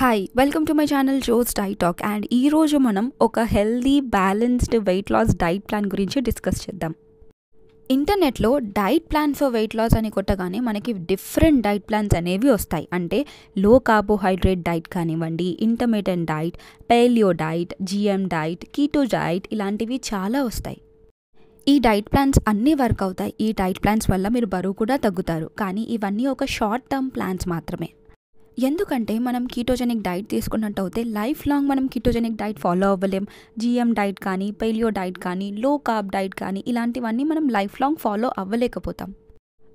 hi welcome to my channel Jo's diet talk and ఈరోజు మనం ఒక healthy balanced weight loss diet plan గురించి discuss చేద్దాం ఇంటర్నెట్లో diet plan for weight loss అని కొట్టగానే మనకి డిఫరెంట్ డైట్ ప్లాన్స్ అనేవి వస్తాయి అంటే లో కార్బోహైడ్రేట్ డైట్ కానివ్వండి intermediate diet paleo diet GM diet keto diet ఇలాంటివి చాలా వస్తాయి ఈ డైట్ ప్లాన్స్ అన్నీ వర్క్ అవుతాయి ఈ డైట్ ప్లాన్స్ వల్ల మీరు బరువు కూడా తగ్గుతారు కానీ ఇవన్నీ ఒక షార్ట్ టర్మ్ ప్లాన్స్ మాత్రమే ఎందుకంటే మనం కీటోజెనిక్ డైట్ తీసుకున్నట్టు అయితే లైఫ్ లాంగ్ మనం కీటోజెనిక్ డైట్ ఫాలో అవ్వలేం జిఎం డైట్ కానీ పెలియో డైట్ కానీ లో కార్బ్ డైట్ కానీ ఇలాంటివన్నీ మనం లైఫ్ లాంగ్ ఫాలో అవ్వలేకపోతాం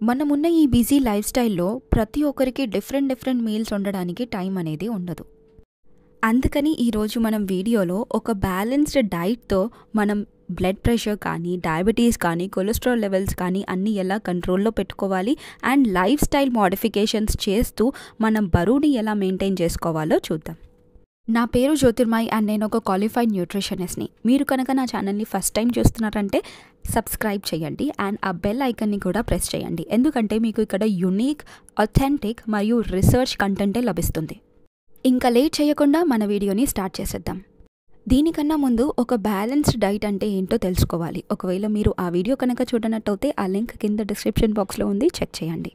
మనమున్న ఈ బిజీ లైఫ్ స్టైల్లో ప్రతి ఒక్కరికి డిఫరెంట్ డిఫరెంట్ మీల్స్ ఉండడానికి టైం అనేది ఉండదు అందుకని ఈరోజు మనం వీడియోలో ఒక బ్యాలెన్స్డ్ డైట్తో మనం బ్లడ్ ప్రెషర్ కానీ డయాబెటీస్ కానీ కొలెస్ట్రాల్ లెవెల్స్ కానీ అన్నీ ఎలా కంట్రోల్లో పెట్టుకోవాలి అండ్ లైఫ్ స్టైల్ మోడిఫికేషన్స్ చేస్తూ మనం బరువుని ఎలా మెయింటైన్ చేసుకోవాలో చూద్దాం నా పేరు జ్యోతిర్మాయి అండ్ నేను ఒక క్వాలిఫైడ్ న్యూట్రిషనిస్ట్ని మీరు కనుక నా ఛానల్ని ఫస్ట్ టైం చూస్తున్నారంటే సబ్స్క్రైబ్ చేయండి అండ్ ఆ బెల్ ఐకన్ని కూడా ప్రెస్ చేయండి ఎందుకంటే మీకు ఇక్కడ యునీక్ అథెంటిక్ మరియు రీసెర్చ్ కంటెంటే లభిస్తుంది ఇంకా లేట్ చేయకుండా మన వీడియోని స్టార్ట్ చేసేద్దాం దీనికన్నా ముందు ఒక బ్యాలెన్స్డ్ డైట్ అంటే ఏంటో తెలుసుకోవాలి ఒకవేళ మీరు ఆ వీడియో కనుక చూడనట్టయితే ఆ లింక్ కింద డిస్క్రిప్షన్ బాక్స్లో ఉంది చెక్ చేయండి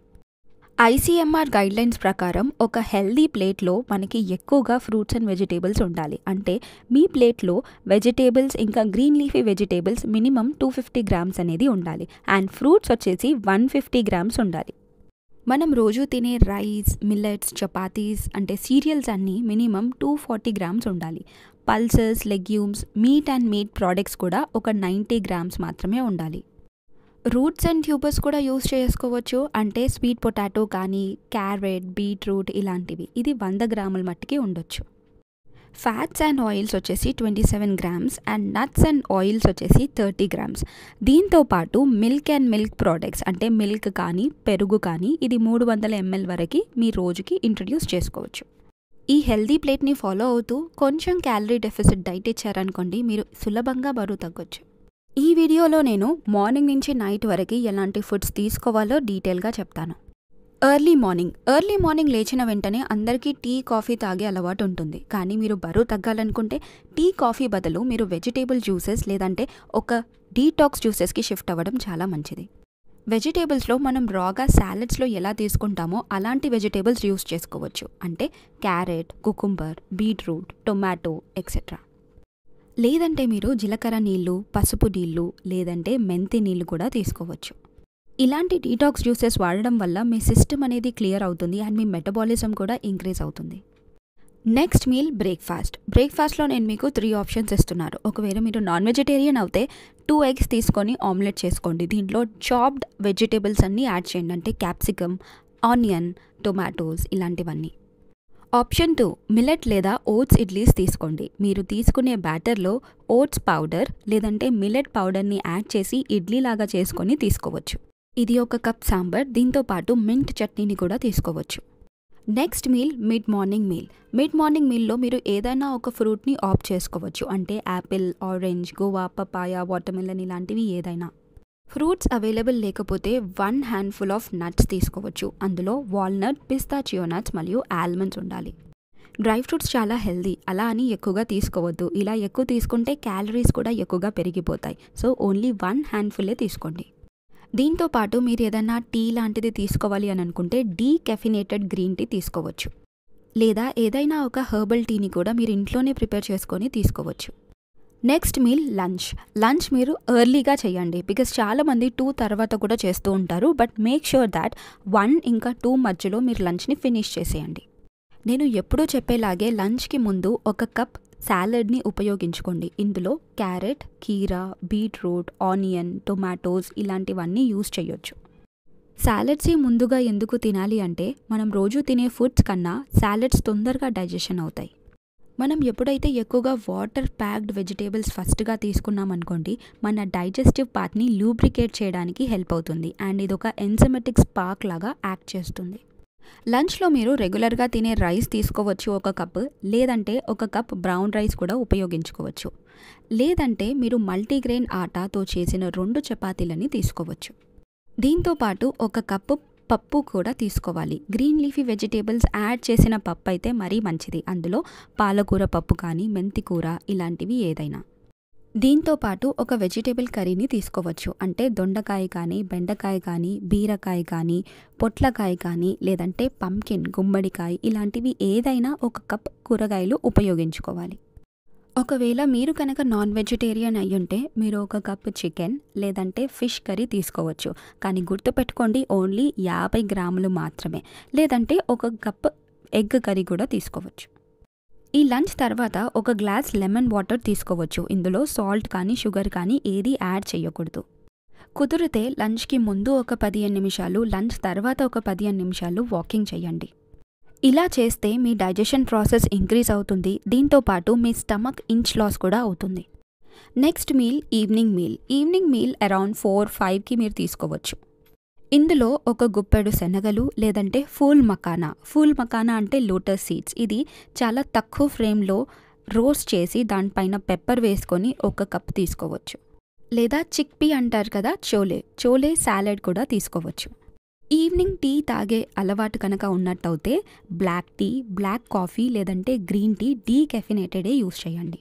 ఐసీఎంఆర్ గైడ్లైన్స్ ప్రకారం ఒక హెల్దీ ప్లేట్లో మనకి ఎక్కువగా ఫ్రూట్స్ అండ్ వెజిటేబుల్స్ ఉండాలి అంటే మీ ప్లేట్లో వెజిటేబుల్స్ ఇంకా green leafy vegetables minimum two fifty grams అనేది ఉండాలి అండ్ ఫ్రూట్స్ వచ్చేసి వన్ ఫిఫ్టీ గ్రామ్స్ ఉండాలి మనం రోజు తినే రైస్ మిల్లెట్స్ చపాతీస్ అంటే సీరియల్స్ అన్నీ మినిమం టూ ఫార్టీ గ్రామ్స్ ఉండాలి pulses legumes meat and meat products కూడా ఒక నైంటీ గ్రామ్స్ మాత్రమే ఉండాలి రూట్స్ అండ్ ట్యూబర్స్ కూడా యూస్ చేసుకోవచ్చు అంటే స్వీట్ పొటాటో కానీ క్యారెట్ బీట్రూట్ ఇలాంటివి ఇది వంద గ్రాముల మట్టికి ఉండొచ్చు ఫ్యాట్స్ అండ్ ఆయిల్స్ వచ్చేసి twenty seven grams and nuts and oils వచ్చేసి థర్టీ గ్రామ్స్ దీంతో పాటు మిల్క్ అండ్ మిల్క్ ప్రోడక్ట్స్ అంటే మిల్క్ కానీ పెరుగు కానీ ఇది మూడు వందల ఎంఎల్ వరకు మీ రోజుకి ఇంట్రడ్యూస్ చేసుకోవచ్చు ఈ హెల్దీ ప్లేట్ని ఫాలో అవుతూ కొంచెం క్యాలరీ డెఫిసిట్ డైట్ ఇచ్చారనుకోండి మీరు సులభంగా బరువు తగ్గొచ్చు ఈ వీడియోలో నేను మార్నింగ్ నుంచి నైట్ వరకు ఎలాంటి ఫుడ్స్ తీసుకోవాలో డీటెయిల్గా చెప్తాను ఎర్లీ మార్నింగ్ ఎర్లీ మార్నింగ్ లేచిన వెంటనే అందరికీ టీ కాఫీ తాగే అలవాటు ఉంటుంది కానీ మీరు బరువు తగ్గాలనుకుంటే టీ కాఫీ బదులు మీరు వెజిటేబుల్ జ్యూసెస్ లేదంటే ఒక డీటాక్స్ జ్యూసెస్కి షిఫ్ట్ అవ్వడం చాలా మంచిది వెజిటేబుల్స్లో మనం రాగా సాలెడ్స్లో ఎలా తీసుకుంటామో అలాంటి వెజిటేబుల్స్ యూస్ చేసుకోవచ్చు అంటే carrot cucumber beetroot tomato etcetera లేదంటే మీరు జీలకర్ర నీళ్ళు పసుపు నీళ్ళు లేదంటే మెంతి నీళ్ళు కూడా తీసుకోవచ్చు ఇలాంటి డీటాక్స్ జ్యూసెస్ వాడడం వల్ల మీ సిస్టమ్ అనేది క్లియర్ అవుతుంది అండ్ మీ మెటబాలిజం కూడా ఇంక్రీజ్ అవుతుంది నెక్స్ట్ మీల్ బ్రేక్ఫాస్ట్ బ్రేక్ఫాస్ట్లో నేను మీకు త్రీ ఆప్షన్స్ ఇస్తున్నాను ఒకవేళ మీరు నాన్ వెజిటేరియన్ అయితే టూ ఎగ్స్ తీసుకొని ఆమ్లెట్ చేసుకోండి దీంట్లో చాప్డ్ వెజిటేబుల్స్ అన్నీ యాడ్ చేయండి అంటే క్యాప్సికమ్ ఆనియన్ టొమాటోస్ ఇలాంటివన్నీ ఆప్షన్ టూ మిలెట్ లేదా ఓట్స్ ఇడ్లీస్ తీసుకోండి మీరు తీసుకునే బ్యాటర్లో ఓట్స్ పౌడర్ లేదంటే మిలెట్ పౌడర్ని యాడ్ చేసి ఇడ్లీలాగా చేసుకొని తీసుకోవచ్చు ఇది ఒక కప్ సాంబార్ దీంతోపాటు మింట్ చట్నీని కూడా తీసుకోవచ్చు next meal mid morning meal mid morning మీల్లో మీరు ఏదైనా ఒక ఫ్రూట్ని ఆప్ చేసుకోవచ్చు అంటే apple orange guava papaya watermelon ఇలాంటివి ఏదైనా ఫ్రూట్స్ అవైలబుల్ లేకపోతే వన్ హ్యాండ్ఫుల్ ఆఫ్ నట్స్ తీసుకోవచ్చు అందులో వాల్నట్ పిస్తా నట్స్ మరియు ఆల్మండ్స్ ఉండాలి డ్రై ఫ్రూట్స్ చాలా హెల్దీ అలా అని ఎక్కువగా తీసుకోవద్దు ఇలా ఎక్కువ తీసుకుంటే క్యాలరీస్ కూడా ఎక్కువగా పెరిగిపోతాయి సో ఓన్లీ వన్ హ్యాండ్ఫుల్లే తీసుకోండి దీంతో పాటు మీరు ఏదైనా టీ లాంటిది తీసుకోవాలి అని అనుకుంటే డీకెఫినేటెడ్ గ్రీన్ టీ తీసుకోవచ్చు లేదా ఏదైనా ఒక హెర్బల్ టీని కూడా మీరు ఇంట్లోనే ప్రిపేర్ చేసుకొని తీసుకోవచ్చు నెక్స్ట్ మీల్ లంచ్ లంచ్ మీరు ఎర్లీగా చేయండి బికాస్ చాలామంది టూ తర్వాత కూడా చేస్తూ ఉంటారు but make sure that one ఇంకా టూ మధ్యలో మీరు లంచ్ని ఫినిష్ చేసేయండి నేను ఎప్పుడూ చెప్పేలాగే లంచ్కి ముందు ఒక కప్ సాలడ్ని ఉపయోగించుకోండి ఇందులో క్యారెట్ కీరా బీట్రూట్ ఆనియన్ టొమాటోస్ ఇలాంటివన్నీ యూస్ చేయొచ్చు సాలడ్సే ముందుగా ఎందుకు తినాలి అంటే మనం రోజు తినే ఫుడ్స్ కన్నా సాలడ్స్ తొందరగా డైజెషన్ అవుతాయి మనం ఎప్పుడైతే ఎక్కువగా వాటర్ ప్యాక్డ్ వెజిటేబుల్స్ ఫస్ట్గా తీసుకున్నామనుకోండి మన డైజెస్టివ్ పార్ట్ని లూబ్రికేట్ చేయడానికి హెల్ప్ అవుతుంది అండ్ ఇది ఒక ఎంజమెటిక్స్ పాక్ లాగా యాక్ట్ చేస్తుంది లంచ్లో మీరు రెగ్యులర్గా తినే రైస్ తీసుకోవచ్చు ఒక కప్ లేదంటే ఒక కప్ బ్రౌన్ రైస్ కూడా ఉపయోగించుకోవచ్చు లేదంటే మీరు మల్టీగ్రెయిన్ ఆటాతో చేసిన రెండు చపాతీలని తీసుకోవచ్చు దీంతోపాటు ఒక కప్పు పప్పు కూడా తీసుకోవాలి గ్రీన్ లీఫీ వెజిటేబుల్స్ యాడ్ చేసిన పప్పు అయితే మరీ మంచిది అందులో పాలకూర పప్పు కానీ మెంతికూర ఇలాంటివి ఏదైనా దీంతో పాటు ఒక వెజిటేబుల్ కర్రీని తీసుకోవచ్చు అంటే దొండకాయ కానీ బెండకాయ కానీ బీరకాయ కానీ పొట్లకాయ కానీ లేదంటే పంకిన్ గుమ్మడికాయ ఇలాంటివి ఏదైనా ఒక కప్ కూరగాయలు ఉపయోగించుకోవాలి ఒకవేళ మీరు కనుక నాన్ వెజిటేరియన్ అయ్యుంటే మీరు ఒక కప్ చికెన్ లేదంటే ఫిష్ కర్రీ తీసుకోవచ్చు కానీ గుర్తుపెట్టుకోండి ఓన్లీ యాభై గ్రాములు మాత్రమే లేదంటే ఒక కప్ ఎగ్ కర్రీ కూడా తీసుకోవచ్చు ఈ లంచ్ తర్వాత ఒక గ్లాస్ లెమన్ వాటర్ తీసుకోవచ్చు ఇందులో సాల్ట్ కానీ షుగర్ కానీ ఏది యాడ్ చేయకూడదు కుదిరితే లంచ్కి ముందు ఒక పదిహేను నిమిషాలు లంచ్ తర్వాత ఒక పదిహేను నిమిషాలు వాకింగ్ చేయండి ఇలా చేస్తే మీ డైజెషన్ ప్రాసెస్ ఇంక్రీజ్ అవుతుంది దీంతోపాటు మీ స్టమక్ ఇంచ్ లాస్ కూడా అవుతుంది next meal evening meal evening meal around four ఫైవ్కి మీరు తీసుకోవచ్చు ఇందులో ఒక గుప్పెడు శనగలు లేదంటే ఫూల్ మకానా ఫూల్ మకానా అంటే లోటస్ సీడ్స్ ఇది చాలా తక్కువ ఫ్రేమ్లో రోస్ట్ చేసి దానిపైన పెప్పర్ వేసుకొని ఒక కప్ తీసుకోవచ్చు లేదా చిక్పీ అంటారు కదా చోలే చోలే సాలెడ్ కూడా తీసుకోవచ్చు ఈవినింగ్ టీ తాగే అలవాటు కనుక ఉన్నట్టయితే బ్లాక్ టీ బ్లాక్ కాఫీ లేదంటే గ్రీన్ టీ డీకెఫినేటెడే యూస్ చేయండి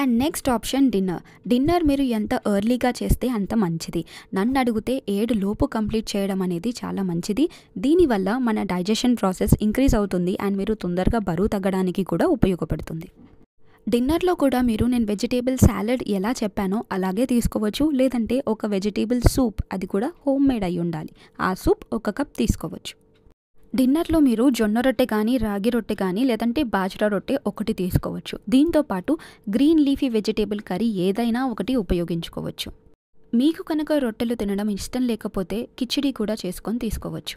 and next option dinner dinner మీరు ఎంత ఎర్లీగా చేస్తే అంత మంచిది నన్ను అడిగితే ఏడు లోపు కంప్లీట్ చేయడం అనేది చాలా మంచిది దీనివల్ల మన డైజెషన్ ప్రాసెస్ ఇంక్రీజ్ అవుతుంది అండ్ మీరు తొందరగా బరువు తగ్గడానికి కూడా ఉపయోగపడుతుంది డిన్నర్లో కూడా మీరు నేను వెజిటేబుల్ సాలడ్ ఎలా చెప్పానో అలాగే తీసుకోవచ్చు లేదంటే ఒక వెజిటేబుల్ సూప్ అది కూడా హోమ్ మేడ్ అయి ఉండాలి ఆ సూప్ ఒక కప్ తీసుకోవచ్చు డిన్నర్లో మీరు జొన్న రొట్టె కానీ రాగి రొట్టె కానీ లేదంటే బాజ్రా రొట్టె ఒకటి తీసుకోవచ్చు దీంతో పాటు గ్రీన్ లీఫీ వెజిటేబుల్ కర్రీ ఏదైనా ఒకటి ఉపయోగించుకోవచ్చు మీకు కనుక రొట్టెలు తినడం ఇష్టం లేకపోతే కిచిడి కూడా చేసుకొని తీసుకోవచ్చు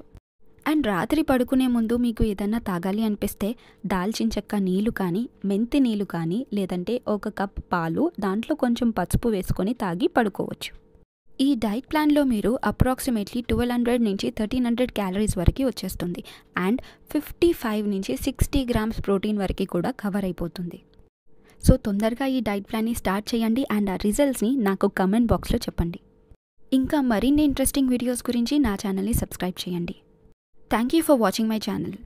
అండ్ రాత్రి పడుకునే ముందు మీకు ఏదన్నా తాగాలి అనిపిస్తే దాల్చిన చెక్క నీళ్ళు కానీ మెంతి నీళ్ళు కానీ లేదంటే ఒక కప్ పాలు దాంట్లో కొంచెం పసుపు వేసుకొని తాగి పడుకోవచ్చు ఈ డైట్ ప్లాన్లో మీరు అప్రాక్సిమేట్లీ ట్వెల్వ్ హండ్రెడ్ నుంచి థర్టీన్ హండ్రెడ్ క్యాలరీస్ వరకు వచ్చేస్తుంది అండ్ ఫిఫ్టీ ఫైవ్ నుంచి సిక్స్టీ గ్రామ్స్ ప్రోటీన్ వరకు కూడా కవర్ అయిపోతుంది సో తొందరగా ఈ డైట్ ప్లాన్ని స్టార్ట్ చేయండి అండ్ ఆ రిజల్ట్స్ని నాకు కమెంట్ బాక్స్లో చెప్పండి ఇంకా మరిన్ని ఇంట్రెస్టింగ్ వీడియోస్ గురించి నా ఛానల్ని సబ్స్క్రైబ్ చేయండి thank you for watching my channel